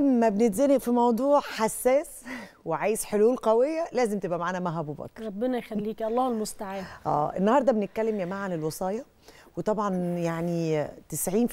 لما بنتزنق في موضوع حساس وعايز حلول قويه لازم تبقى معانا مها ابو بكر ربنا يخليك الله المستعان اه النهارده بنتكلم يا مها عن الوصايه وطبعا يعني 90%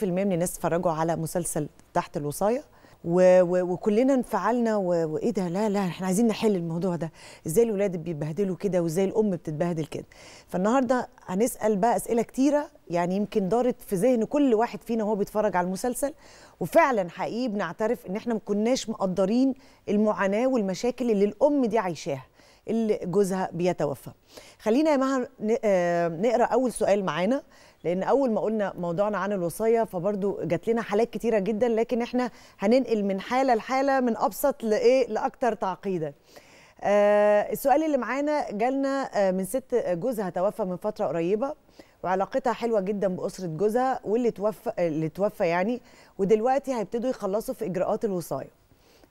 من الناس اتفرجوا على مسلسل تحت الوصايه و و وكلنا انفعلنا وايه ده لا لا احنا عايزين نحل الموضوع ده ازاي الولاد بيتبهدلوا كده وازاي الام بتتبهدل كده فالنهارده هنسال بقى اسئله كتيره يعني يمكن دارت في ذهن كل واحد فينا وهو بيتفرج على المسلسل وفعلا حقيقي بنعترف ان احنا ما كناش مقدرين المعاناه والمشاكل اللي الام دي عايشاها اللي جوزها بيتوفى خلينا يا مها آه، نقرا اول سؤال معانا لان اول ما قلنا موضوعنا عن الوصيه فبرضو جات لنا حالات كتيره جدا لكن احنا هننقل من حاله لحاله من ابسط لايه لاكثر تعقيدا آه السؤال اللي معانا جالنا آه من ست جوزها توفى من فتره قريبه وعلاقتها حلوه جدا باسره جوزها واللي توفى آه، اللي توفى يعني ودلوقتي هيبتدوا يخلصوا في اجراءات الوصايه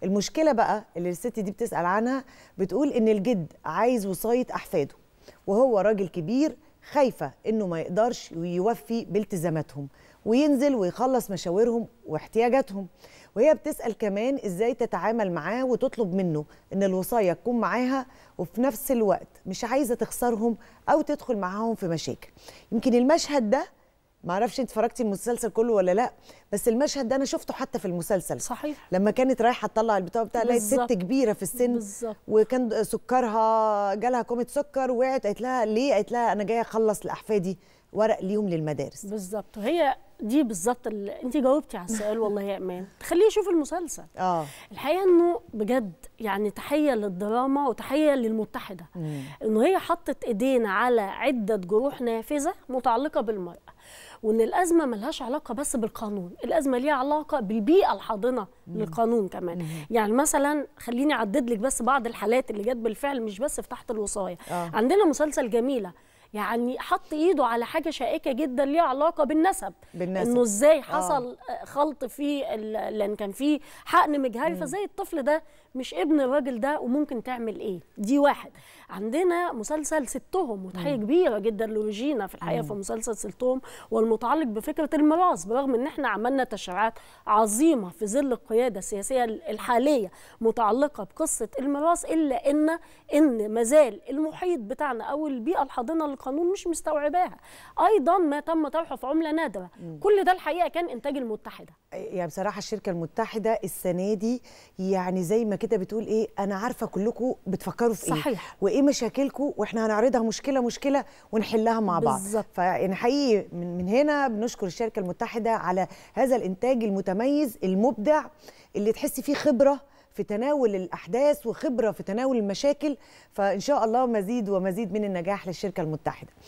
المشكله بقى اللي الست دي بتسال عنها بتقول ان الجد عايز وصايه احفاده وهو راجل كبير خايفه انه ما يقدرش يوفي بالتزاماتهم وينزل ويخلص مشاورهم واحتياجاتهم وهي بتسال كمان ازاي تتعامل معاه وتطلب منه ان الوصايه تكون معاها وفي نفس الوقت مش عايزه تخسرهم او تدخل معاهم في مشاكل يمكن المشهد ده معرفش انت اتفرجتي المسلسل كله ولا لا بس المشهد ده انا شفته حتى في المسلسل صحيح لما كانت رايحه تطلع البطاقه بتاعها لقيت ست كبيره في السن بالزبط. وكان سكرها جالها كومه سكر وقعت قالت لها ليه قالت لها انا جايه اخلص لاحفادي ورق ليهم للمدارس بالظبط وهي دي بالظبط اللي انت جاوبتي على السؤال والله يا امان تخليه يشوف المسلسل اه الحقيقه انه بجد يعني تحيه للدراما وتحيه للمتحده مم. انه هي حطت ايدينا على عده جروح نافذه متعلقه بالمراه وان الازمه ملهاش علاقه بس بالقانون الازمه ليها علاقه بالبيئه الحاضنه للقانون كمان مم. يعني مثلا خليني اعدد لك بس بعض الحالات اللي جت بالفعل مش بس في تحت الوصايه آه. عندنا مسلسل جميله يعني حط ايده على حاجه شائكه جدا ليها علاقه بالنسب, بالنسب. انه ازاي آه. حصل آه. خلط في لان كان في حقن مجهري فزي الطفل ده مش ابن الراجل ده وممكن تعمل ايه دي واحد عندنا مسلسل ستهم وتحيه كبيره جدا لروجينا في الحقيقه في مسلسل ستهم والمتعلق بفكره الميراث برغم ان احنا عملنا تشريعات عظيمه في ظل القياده السياسيه الحاليه متعلقه بقصه الميراث الا ان ان مازال المحيط بتاعنا او البيئه الحاضنه القانون مش مستوعباها ايضا ما تم طرحه في عمله نادره مم. كل ده الحقيقه كان انتاج المتحده يعني بصراحه الشركه المتحده السنه دي يعني زي ما كده بتقول ايه انا عارفه كلكم بتفكروا في صحيح. ايه صحيح. وايه مشاكلكم واحنا هنعرضها مشكله مشكله ونحلها مع بعض بالظبط فيعني حقيقي من, من هنا بنشكر الشركه المتحده على هذا الانتاج المتميز المبدع اللي تحسي فيه خبره في تناول الأحداث وخبرة في تناول المشاكل فإن شاء الله مزيد ومزيد من النجاح للشركة المتحدة